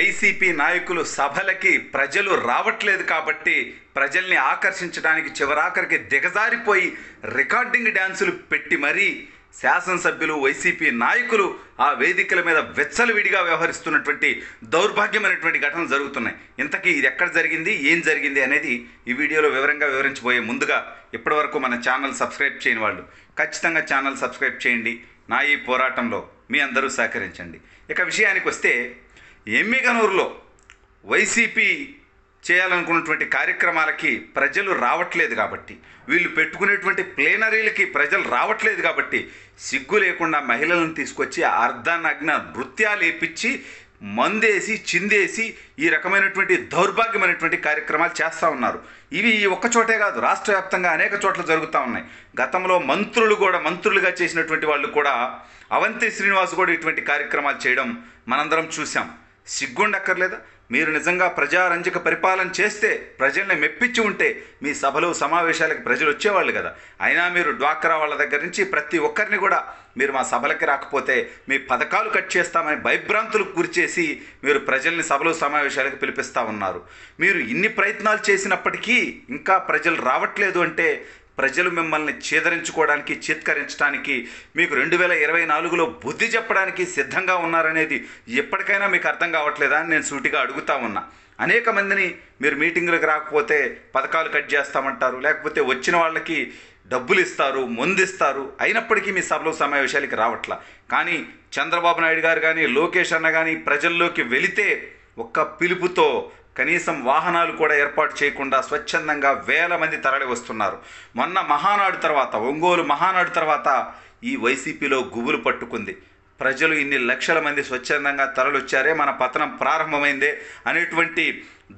YCP నాయకులు సభలకి ప్రజలు రావట్లేదు కాబట్టి ప్రజల్ని ఆకర్షించడానికి చివరాఖరికి దిగజారిపోయి రికార్డింగ్ డ్యాన్సులు పెట్టి మరీ శాసనసభ్యులు వైసీపీ నాయకులు ఆ వేదికల మీద విచ్చలవిడిగా వ్యవహరిస్తున్నటువంటి దౌర్భాగ్యమైనటువంటి ఘటనలు జరుగుతున్నాయి ఇంతకీ ఇది ఎక్కడ జరిగింది ఏం జరిగింది అనేది ఈ వీడియోలో వివరంగా వివరించబోయే ముందుగా ఇప్పటివరకు మన ఛానల్ సబ్స్క్రైబ్ చేయని వాళ్ళు ఖచ్చితంగా ఛానల్ సబ్స్క్రైబ్ చేయండి నా ఈ పోరాటంలో మీ అందరూ సహకరించండి ఇక విషయానికి వస్తే ఎమ్మిగనూరులో వైసీపీ చేయాలనుకున్నటువంటి కార్యక్రమాలకి ప్రజలు రావట్లేదు కాబట్టి వీళ్ళు పెట్టుకునేటువంటి ప్లేనరీలకి ప్రజలు రావట్లేదు కాబట్టి సిగ్గు లేకుండా మహిళలను తీసుకొచ్చి అర్ధనగ్న నృత్యాలు వేపించి మందేసి చిందేసి ఈ రకమైనటువంటి దౌర్భాగ్యమైనటువంటి కార్యక్రమాలు చేస్తూ ఉన్నారు ఇవి ఒక్క చోటే కాదు రాష్ట్ర వ్యాప్తంగా అనేక చోట్ల జరుగుతూ ఉన్నాయి గతంలో మంత్రులు కూడా మంత్రులుగా చేసినటువంటి వాళ్ళు కూడా అవంతి శ్రీనివాస్ కూడా ఇటువంటి కార్యక్రమాలు చేయడం మనందరం చూసాం సిగ్గుండక్కర్లేదా మీరు నిజంగా ప్రజారంజక పరిపాలన చేస్తే ప్రజల్ని మెప్పించి ఉంటే మీ సభలు సమావేశాలకు ప్రజలు వచ్చేవాళ్ళు కదా అయినా మీరు డ్వాక్రా వాళ్ళ దగ్గర నుంచి ప్రతి ఒక్కరిని కూడా మీరు మా సభలకి రాకపోతే మీ పథకాలు కట్ చేస్తామని భయభ్రాంతులకు గురిచేసి మీరు ప్రజల్ని సభలు సమావేశాలకు పిలిపిస్తూ ఉన్నారు మీరు ఇన్ని ప్రయత్నాలు చేసినప్పటికీ ఇంకా ప్రజలు రావట్లేదు అంటే ప్రజలు మిమ్మల్ని ఛేదరించుకోవడానికి చిత్కరించడానికి మీకు రెండు వేల ఇరవై నాలుగులో బుద్ధి చెప్పడానికి సిద్ధంగా ఉన్నారనేది ఎప్పటికైనా మీకు అర్థం కావట్లేదా అని నేను సూటిగా అడుగుతా ఉన్నా అనేక మందిని మీరు మీటింగులకు రాకపోతే పథకాలు కట్ చేస్తామంటారు లేకపోతే వచ్చిన వాళ్ళకి డబ్బులు ఇస్తారు ముందిస్తారు అయినప్పటికీ మీ సభలో సమావేశాలకి రావట్లా కానీ చంద్రబాబు నాయుడు గారు కానీ లోకేష్ అన్న కానీ ప్రజల్లోకి వెళితే ఒక్క పిలుపుతో కనీసం వాహనాలు కూడా ఏర్పాటు చేయకుండా స్వచ్ఛందంగా వేల మంది తరలి వస్తున్నారు మొన్న మహానాడు తర్వాత ఒంగోలు మహానాడు తర్వాత ఈ వైసీపీలో గుబులు పట్టుకుంది ప్రజలు ఇన్ని లక్షల మంది స్వచ్ఛందంగా తరలొచ్చారే మన పతనం ప్రారంభమైందే అనేటువంటి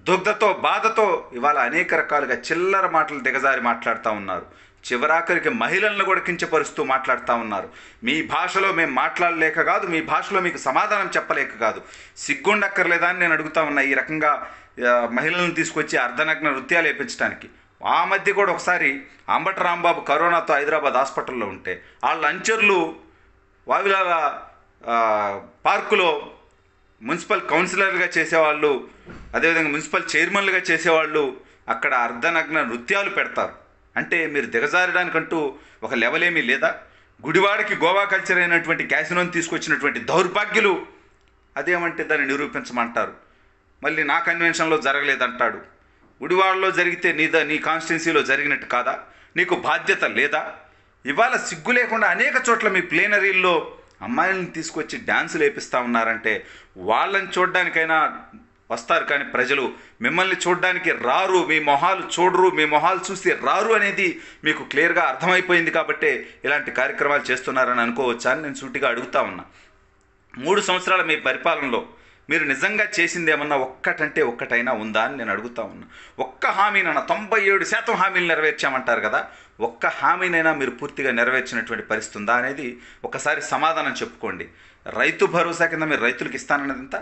దుగ్ధతో బాధతో ఇవాళ అనేక రకాలుగా చిల్లర మాటలు దిగజారి మాట్లాడుతూ ఉన్నారు చివరాఖరికి మహిళలను కూడా కించపరుస్తూ మాట్లాడుతూ ఉన్నారు మీ భాషలో మేము మాట్లాడలేక కాదు మీ భాషలో మీకు సమాధానం చెప్పలేక కాదు సిగ్గుండక్కర్లేదా అని నేను అడుగుతా ఉన్నా ఈ రకంగా మహిళలను తీసుకొచ్చి అర్ధనగ్న నృత్యాలు వేయించడానికి ఆ మధ్య కూడా ఒకసారి అంబట రాంబాబు కరోనాతో హైదరాబాద్ హాస్పిటల్లో ఉంటే వాళ్ళ అంచర్లు వావిలాల పార్కులో మున్సిపల్ కౌన్సిలర్గా చేసేవాళ్ళు అదేవిధంగా మున్సిపల్ చైర్మన్లుగా చేసేవాళ్ళు అక్కడ అర్ధనగ్న నృత్యాలు పెడతారు అంటే మీరు దిగజారడానికంటూ ఒక లెవెల్ ఏమీ లేదా గుడివాడికి గోవా కల్చర్ అయినటువంటి క్యాసినోని తీసుకొచ్చినటువంటి దౌర్భాగ్యులు అదేమంటే దాన్ని నిరూపించమంటారు మళ్ళీ నా కన్వెన్షన్లో జరగలేదంటాడు గుడివాడలో జరిగితే నీదా నీ కాన్స్టిట్యున్సీలో జరిగినట్టు కాదా నీకు బాధ్యత లేదా ఇవాళ సిగ్గు లేకుండా అనేక చోట్ల మీ ప్లేనరీల్లో అమ్మాయిలను తీసుకొచ్చి డ్యాన్సులు వేపిస్తూ ఉన్నారంటే వాళ్ళని చూడడానికైనా వస్తారు కానీ ప్రజలు మిమ్మల్ని చూడడానికి రారు మీ మొహాలు చూడరు మీ మొహాలు చూసి రారు అనేది మీకు క్లియర్గా అర్థమైపోయింది కాబట్టి ఇలాంటి కార్యక్రమాలు చేస్తున్నారని అనుకోవచ్చు అని నేను సూటిగా అడుగుతా ఉన్నా మూడు సంవత్సరాల మీ పరిపాలనలో మీరు నిజంగా చేసింది ఏమన్నా ఒక్కటంటే ఒక్కటైనా ఉందా అని నేను అడుగుతా ఉన్నా ఒక్క హామీనైనా తొంభై ఏడు శాతం హామీలు నెరవేర్చామంటారు కదా ఒక్క హామీనైనా మీరు పూర్తిగా నెరవేర్చినటువంటి పరిస్థితి ఉందా అనేది ఒకసారి సమాధానం చెప్పుకోండి రైతు భరోసా కింద మీరు రైతులకు ఇస్తానన్నది ఎంత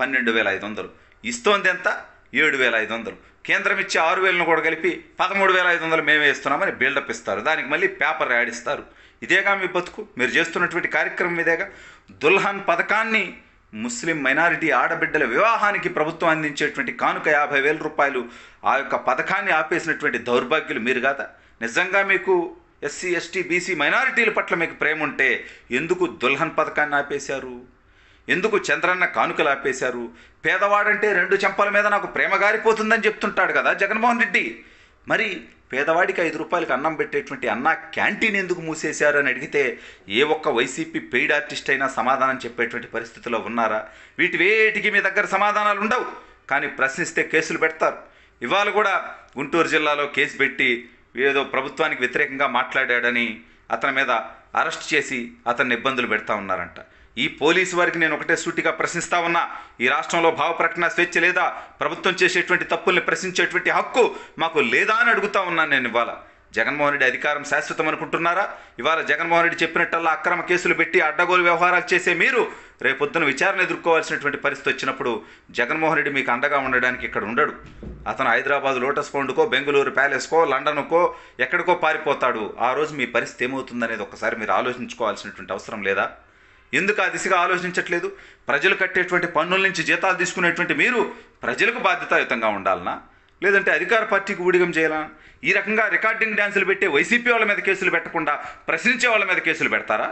పన్నెండు వేల ఐదు వందలు ఇస్తోంది ఎంత ఏడు వేల ఐదు వందలు కేంద్రం ఇచ్చి ఆరు వేలను కూడా కలిపి పదమూడు వేల ఐదు వందలు మేమే ఇస్తున్నామని బిల్డప్ ఇస్తారు దానికి మళ్ళీ పేపర్ యాడ్ ఇస్తారు ఇదేగా మీ బతుకు మీరు చేస్తున్నటువంటి కార్యక్రమం ఇదేగా దుల్హన్ పథకాన్ని ముస్లిం మైనారిటీ ఆడబిడ్డల వివాహానికి ప్రభుత్వం అందించేటువంటి కానుక యాభై వేల రూపాయలు ఆ యొక్క పథకాన్ని ఆపేసినటువంటి దౌర్భాగ్యులు మీరు కాద నిజంగా మీకు ఎస్సీ ఎస్టీ బీసీ మైనారిటీల పట్ల మీకు ప్రేమ ఉంటే ఎందుకు దుల్హన్ పథకాన్ని ఆపేశారు ఎందుకు చంద్రన్న కానుకలు ఆపేశారు పేదవాడంటే రెండు చెంపల మీద నాకు ప్రేమ గారిపోతుందని చెప్తుంటాడు కదా జగన్మోహన్ రెడ్డి మరి పేదవాడికి ఐదు రూపాయలకు అన్నం పెట్టేటువంటి అన్న క్యాంటీన్ ఎందుకు మూసేశారు అని అడిగితే ఏ ఒక్క వైసీపీ పెయిడ్ ఆర్టిస్ట్ అయినా సమాధానం చెప్పేటువంటి పరిస్థితిలో ఉన్నారా వీటి వేటికి మీ దగ్గర సమాధానాలు ఉండవు కానీ ప్రశ్నిస్తే కేసులు పెడతారు ఇవాళ కూడా గుంటూరు జిల్లాలో కేసు పెట్టి ఏదో ప్రభుత్వానికి వ్యతిరేకంగా మాట్లాడాడని అతని మీద అరెస్ట్ చేసి అతన్ని ఇబ్బందులు పెడతా ఉన్నారంట ఈ పోలీసు వారికి నేను ఒకటే సూటిగా ప్రశ్నిస్తా ఉన్నా ఈ రాష్ట్రంలో భావ ప్రకటన స్వేచ్ఛ లేదా ప్రభుత్వం చేసేటువంటి తప్పుల్ని ప్రశ్నించేటువంటి హక్కు మాకు లేదా అని అడుగుతా ఉన్నాను నేను ఇవాళ జగన్మోహన్ రెడ్డి అధికారం శాశ్వతం అనుకుంటున్నారా ఇవాళ జగన్మోహన్ రెడ్డి చెప్పినట్టల్లా అక్రమ కేసులు పెట్టి అడ్డగోలు వ్యవహారాలు చేసే మీరు రేపొద్దున విచారణ ఎదుర్కోవాల్సినటువంటి పరిస్థితి వచ్చినప్పుడు జగన్మోహన్ రెడ్డి మీకు అండగా ఉండడానికి ఇక్కడ ఉండడు అతను హైదరాబాద్ లోటస్ పౌండ్కో బెంగళూరు ప్యాలెస్కో లండన్కో ఎక్కడికో పారిపోతాడు ఆ రోజు మీ పరిస్థితి ఏమవుతుందనేది ఒకసారి మీరు ఆలోచించుకోవాల్సినటువంటి అవసరం లేదా ఎందుకు ఆ దిశగా ఆలోచించట్లేదు ప్రజలు కట్టేటువంటి పన్నుల నుంచి జీతాలు తీసుకునేటువంటి మీరు ప్రజలకు బాధ్యతాయుతంగా ఉండాలనా లేదంటే అధికార పార్టీకి ఊడిగం చేయాలా ఈ రకంగా రికార్డింగ్ డ్యాన్సులు పెట్టే వైసీపీ వాళ్ళ మీద కేసులు పెట్టకుండా ప్రశ్నించే వాళ్ళ మీద కేసులు పెడతారా